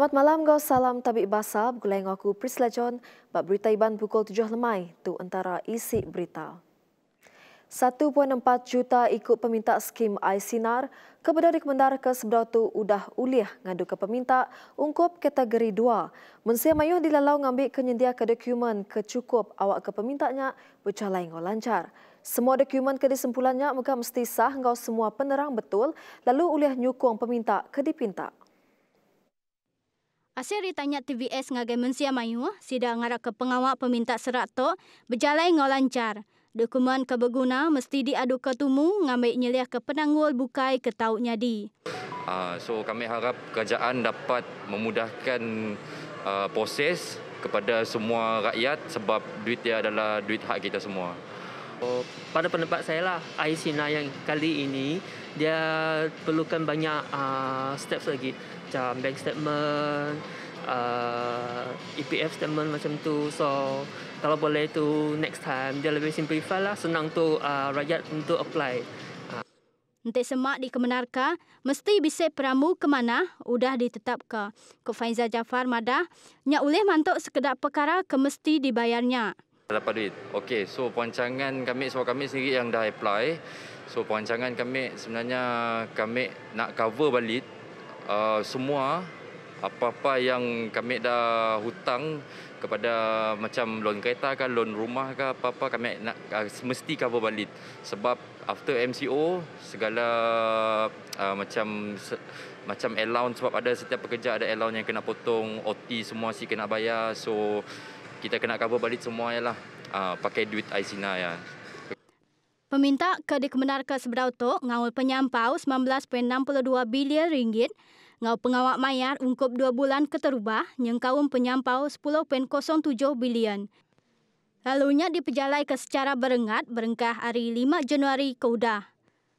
Selamat malam go salam tabik basa gulai aku Prisla John bab berita iban pukul tujuh lemai tu antara isi berita. 1.4 juta ikut peminta skim iSinar kepada dikemendar ke sebelah tu udah uliah ngadu ke peminta ungkup kategori dua. Mensia mayuh dilalau ngambil kenyedia ke dokumen ke cukup awak ke pemintanya bercalai ngau lancar. Semua dokumen ke disempulannya muka mesti sah ngau semua penerang betul lalu uliah nyukong peminta ke dipinta. Asal ditanya TVS ngagai mensia mayu, sida ngarak ke pengawak peminta serak to, berjalan ngolancar Dokumen keberguna mesti diadu ke tumu ngambil nyelih ke penanggul bukai ke taut nyadi. Uh, so kami harap kerajaan dapat memudahkan uh, proses kepada semua rakyat sebab duit dia adalah duit hak kita semua pada pendapat saya lah Aisina yang kali ini dia perlukan banyak uh, steps lagi macam bank statement uh, ah, EPF statement macam tu so kalau boleh tu next time dia lebih simplify lah senang tu uh, ah, rakyat untuk apply Entik semak di kemenarka, mesti bisa peramu ke mana, udah ditetap ke. Kok Jafar madah, nyak uleh mantuk sekedar perkara ke mesti dibayarnya dapat duit. Okey, so perancangan kami sebab kami sendiri yang dah apply. So perancangan kami sebenarnya kami nak cover balik uh, semua apa-apa yang kami dah hutang kepada macam loan kereta ke loan rumah ke apa-apa kami nak uh, mesti cover balik sebab after MCO segala uh, macam macam allowance sebab ada setiap pekerja ada allowance yang kena potong OT semua sih kena bayar so kita kena cover balik semua ialah ya uh, ah, pakai duit Aisina ya. Peminta ke dikemenar ke seberau tu ngawal penyampau 19.62 bilion ringgit. Ngau pengawak mayar ungkup dua bulan keterubah nyengkaum penyampau 10.07 bilion. Lalunya dipejalai ke secara berengat berengkah hari 5 Januari ke udah.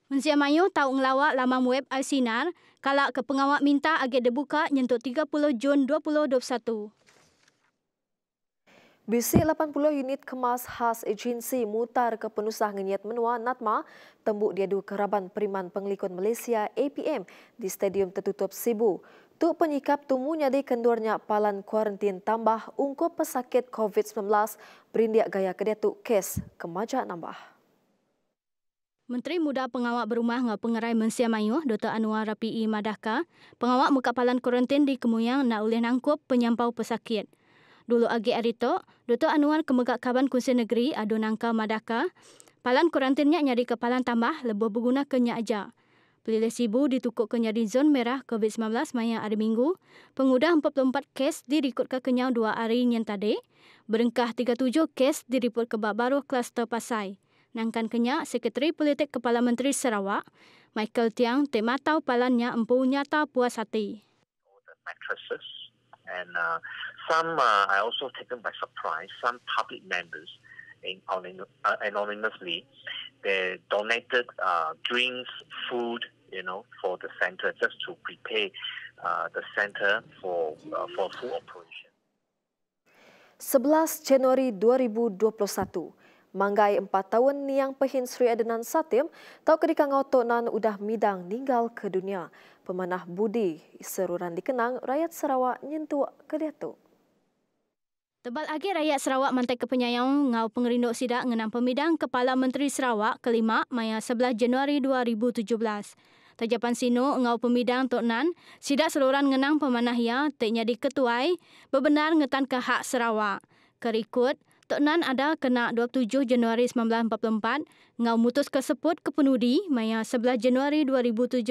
Mensia Mayu tahu ngelawak laman web Aisinar kalau ke pengawak minta agak dibuka nyentuk 30 Jun 2021. Bisik 80 unit kemas khas agensi mutar ke penusah ngenyat menua Natma tembuk diadu keraban periman penglikon Malaysia APM di Stadium Tertutup Sibu. Tu penyikap tumunya di kendurnya palan kuarantin tambah ungkup pesakit COVID-19 berindiak gaya kedatu kes kemaja nambah. Menteri Muda Pengawak Berumah Ngau Pengerai Mensia Mayuh, Dr. Anwar Rapi'i Madaka, pengawak muka palan kuarantin di Kemuyang nak ulih nangkup penyampau pesakit dulu agi itu, duto anuan kemegak kawan kunci negeri adu nangka madaka, palan kurantinnya nyari kepalan tambah lebih berguna kenya aja. Pelile sibu ditukuk ke nyari zon merah COVID-19 maya hari minggu, pengudah 44 kes dirikut ke kenyau dua hari yang tadi, berengkah 37 kes diriput ke baru kluster pasai. Nangkan kenyak Sekretari Politik Kepala Menteri Sarawak, Michael Tiang, tema tahu palannya empunya tahu puas hati some uh, are also taken by surprise. Some public members, uh, anonymously, they donated uh, drinks, food, you know, for the center just to prepare uh, the center for uh, for full operation. 11 Januari 2021, manggai empat tahun niang pehin Sri Adnan Satim, tau kedika ngoto nan udah midang ninggal ke dunia. Pemanah budi, seruran dikenang, rakyat Sarawak nyentuh ke datuk. Tebal lagi rakyat Sarawak mantai kepenyayang ngau pengerinduk sidak ngenam pemidang Kepala Menteri Sarawak kelima Maya 11 Januari 2017. Tajapan Sino ngau pemidang Tok Nan sidak seluruhan ngenang pemanah ia ya, teknya diketuai bebenar ngetan ke hak Sarawak. Kerikut, Tok Nan ada kena 27 Januari 1944 ngau mutus keseput ke penudi Maya 11 Januari 2017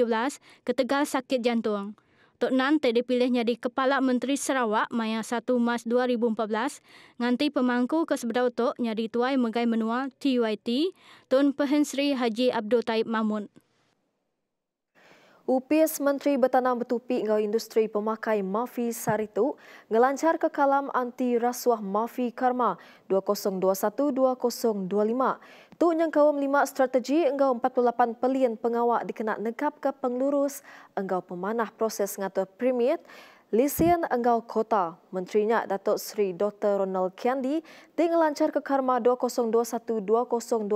ketegal sakit jantung. Tok Nan dipilih jadi Kepala Menteri Sarawak Maya 1 Mas 2014 nganti pemangku ke sebelah Tok nyari Tuai Megai Menua TYT Tun Pehensri Haji Abdul Taib Mahmud. Upis Menteri Bertanam Betupi Ngau Industri Pemakai Mafi Saritu ngelancar ke kalam anti rasuah Mafi Karma 2021-2025. Tu yang kaum lima strategi engau 48 pelian pengawak dikena nekap ke pengurus engau pemanah proses ngatur primit Lisian Enggau Kota, Menterinya Datuk Seri Dr. Ronald Kiandi ting lancar ke Karma 2021-2025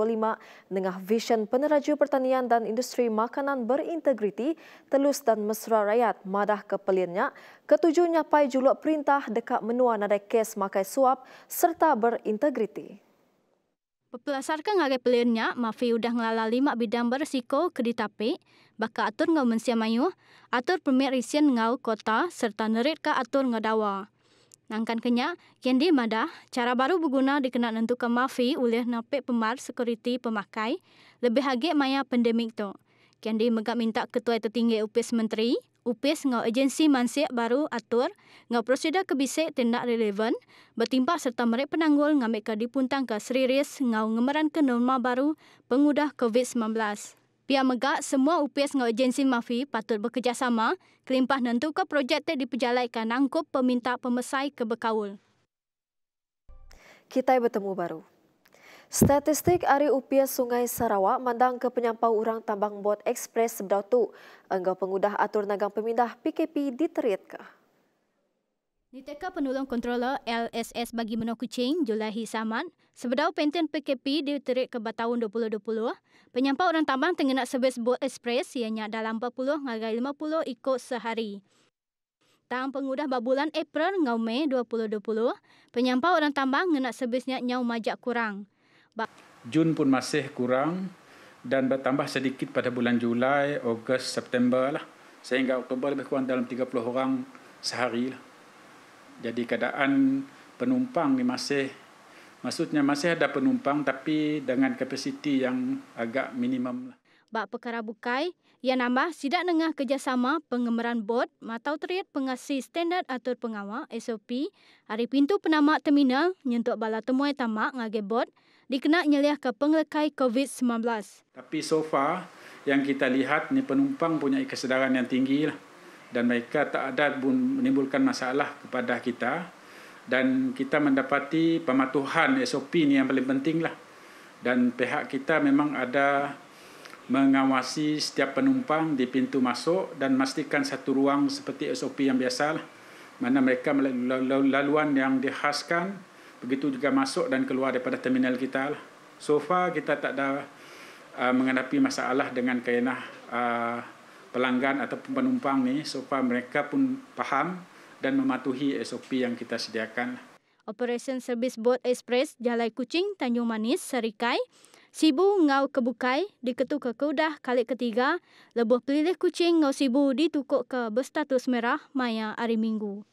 dengan vision peneraju pertanian dan industri makanan berintegriti telus dan mesra rakyat madah ke peliannya Ketujuhnya nyapai juluk perintah dekat menua nadai kes makai suap serta berintegriti. Berdasarkan ngarai pelirnya, mafi udah ngelala lima bidang bersiko ke ditapi, baka atur ngau mensia mayu, atur pemir isian ngau kota, serta nerit ka atur ngadawa. Nangkan kenyak, kendi madah, cara baru berguna dikenal nentukan mafi oleh napik pemar sekuriti pemakai, lebih agak maya pandemik tu. Kendi megak minta ketua tertinggi UPS Menteri, UPS ngau agensi mansiak baru atur ngau prosedur kebisik tindak relevan bertimpak serta merek penanggul ngau mereka dipuntang ke seriris ngau ngemeran ke norma baru pengudah COVID-19. Pihak megak semua UPS ngau agensi mafi patut bekerjasama kelimpah nentu ke projek te dipejalai ke nangkup peminta pemesai kebekaul. Kita bertemu baru. Statistik Ari Upias Sungai Sarawak mandang ke penyampau orang tambang bot ekspres sebedau tu. Enggau pengudah atur nagang pemindah PKP diterit ke? Niteka penolong kontroler LSS bagi menolong kucing, Julahi Saman, sebedau penten PKP diterit ke tahun 2020, penyampau orang tambang tengah nak sebes bot ekspres ianya dalam 40 hingga 50 ikut sehari. Tang pengudah bulan April ngau Mei 2020, penyampau orang tambang ngena sebesnya nyau majak kurang. Jun pun masih kurang dan bertambah sedikit pada bulan Julai, Ogos, September lah. Sehingga Oktober lebih kurang dalam 30 orang sehari lah. Jadi keadaan penumpang ni masih, maksudnya masih ada penumpang tapi dengan kapasiti yang agak minimum lah. Bak perkara bukai, ia nambah sidak nengah kerjasama pengemeran bot atau teriat pengasih standard atau pengawal SOP hari pintu penama terminal nyentuk bala temui tamak ngage bot dikenak nyeliah ke pengelekai COVID-19. Tapi so far yang kita lihat ni penumpang punya kesedaran yang tinggi lah. dan mereka tak ada menimbulkan masalah kepada kita dan kita mendapati pematuhan SOP ni yang paling penting lah. Dan pihak kita memang ada mengawasi setiap penumpang di pintu masuk dan memastikan satu ruang seperti SOP yang biasa lah. Mana mereka melalui laluan yang dihaskan begitu juga masuk dan keluar daripada terminal kita lah. So far kita tak ada uh, menghadapi masalah dengan kainah uh, pelanggan ataupun penumpang ni. So far mereka pun faham dan mematuhi SOP yang kita sediakan. Operation Service Boat Express Jalai Kucing Tanjung Manis Serikai Sibu ngau kebukai di ketuk ke kudah kali ketiga lebuh pelilih kucing ngau sibu ditukuk ke berstatus merah maya hari minggu.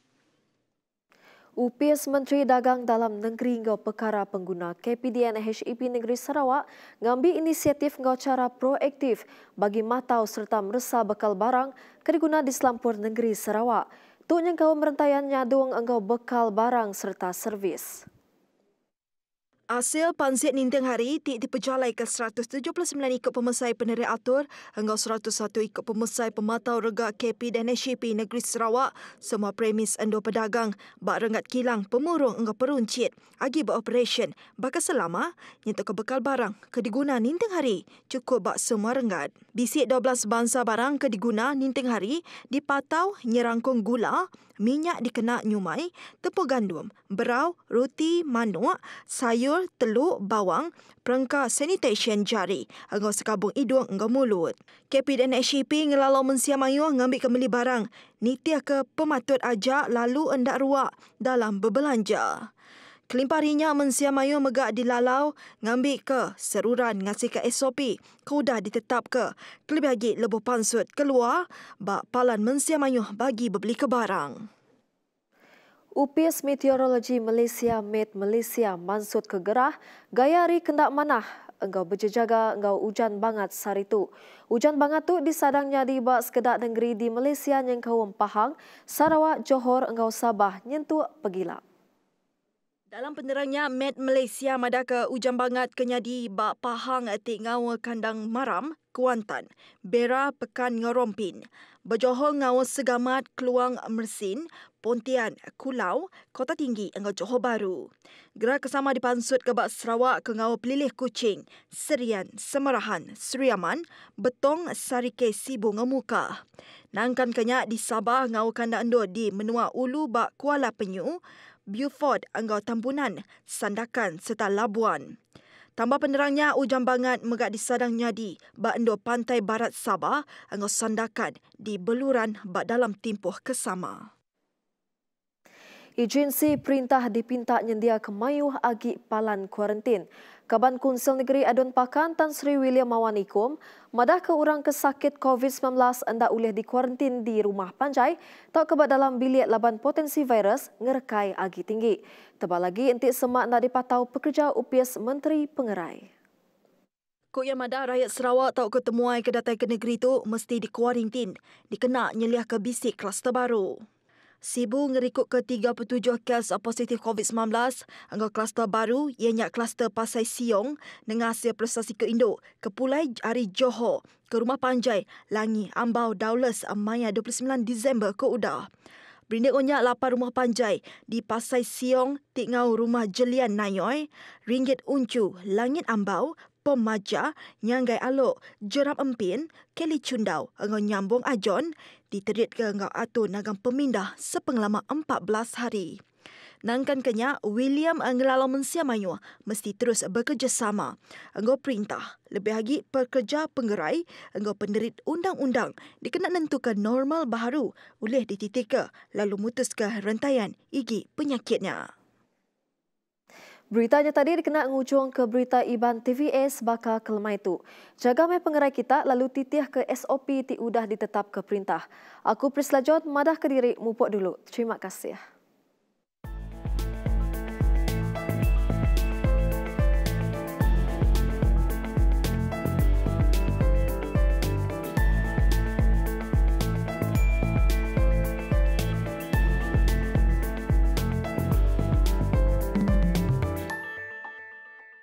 Upis Menteri Dagang Dalam Negeri ngau perkara pengguna KPDN HEP Negeri Sarawak mengambil inisiatif ngau cara proaktif bagi matau serta meresa bekal barang keriguna di selampur Negeri Sarawak. Tuk nyengkau merentayan nyaduang engkau bekal barang serta servis. Hasil pansit ninteng hari tidak dipejalai ke 179 ikut pemesai penerik atur hingga 101 ikut pemesai pematau rega KP dan SCP Negeri Sarawak semua premis endo pedagang bak rengat kilang pemurung hingga peruncit agi beroperasyen baka selama nyentuh ke bekal barang ke diguna ninteng hari cukup bak semua rengat. Bisik 12 bangsa barang ke diguna ninteng hari dipatau nyerangkung gula, minyak dikenak nyumai, tepung gandum, berau, roti, manuk, sayur, teluk, bawang, perengkah sanitation jari. agak sekabung hidung, engkau mulut. dan HCP ngelalau mensia mayuh ngambil kembali barang. Nitiah ke pematut ajak lalu endak ruak dalam berbelanja. Kelimparinya mensia mayuh megak dilalau ngambil ke seruran ngasih ke SOP. Kuda ditetap ke. Kelebih lagi lebih pansut keluar bak palan mensia mayuh bagi beli ke barang. UPS Meteorologi Malaysia Met Malaysia Mansut Kegerah Gayari Kendak Manah Engau berjejaga, engau hujan banget sehari itu. Hujan banget tu disadangnya di bak sekedak negeri di Malaysia yang kau Pahang, Sarawak, Johor, engau Sabah, nyentuk pegilak. Dalam penerangnya, Med Malaysia Madaka Ujang Bangat Kenyadi Bak Pahang Atik Ngawa Kandang Maram, Kuantan, Bera Pekan Ngorompin, Berjohong Ngawa Segamat Keluang Mersin, Pontian, Kulau, Kota Tinggi, Engau Johor Baru. Gerak kesama dipansut ke Bak Sarawak ke Ngawa Pelilih Kucing, Serian, Semerahan, Seriaman, Betong, Sarike, Sibu, Ngemuka. Nangkan kenyak di Sabah, Ngawa Kandang Endur di Menua Ulu Bak Kuala Penyu, Beaufort, Anggau Tambunan, Sandakan serta Labuan. Tambah penerangnya, hujan bangat megak di Sadang Nyadi, Bandar Pantai Barat Sabah, Anggau Sandakan di Beluran bak dalam timpoh kesama. Agensi perintah dipinta nyendia kemayuh agi palan kuarantin. Kaban Kunsel Negeri Adun Pakan Tan Sri William Mawanikum madah ke orang kesakit COVID-19 anda boleh dikuarantin di rumah panjai tak kebat dalam bilik laban potensi virus ngerkai agi tinggi. Tebal lagi enti semak nak dipatau pekerja UPS Menteri Pengerai. Ko yang madah rakyat Sarawak tak ketemuai kedatai ke negeri tu mesti dikuarantin. dikenak nyeliah ke bisik kluster baru. Sibu ngerikut ke 37 kes positif COVID-19 anggar kluster baru ianya kluster Pasai Siong dengan hasil prestasi ke Indo ke Pulai Ari Johor ke Rumah Panjai Langi Ambau Daulas Maya 29 Disember ke Uda. Berinda onyak 8 rumah panjai di Pasai Siong, Tik Rumah Jelian Nayoi, Ringgit Uncu, Langit Ambau, Pom Maja, Nyanggai Alok, Jeram Empin, Kelly Cundau, Engau Nyambung Ajon, diterit ke Engau Atur Nagam Pemindah sepenglama 14 hari. Nangkan kenya, William Engelalau Mensia Mayu mesti terus bekerjasama. Engau perintah, lebih lagi pekerja penggerai, engau penderit undang-undang dikena nentukan normal baru oleh dititik ke lalu mutus ke rentayan igi penyakitnya. Beritanya tadi dikena ngujung ke berita Iban TVS bakal kelemah itu. Jaga mai pengerai kita lalu titih ke SOP ti udah ditetap ke perintah. Aku Prisla madah ke diri, mupuk dulu. Terima kasih.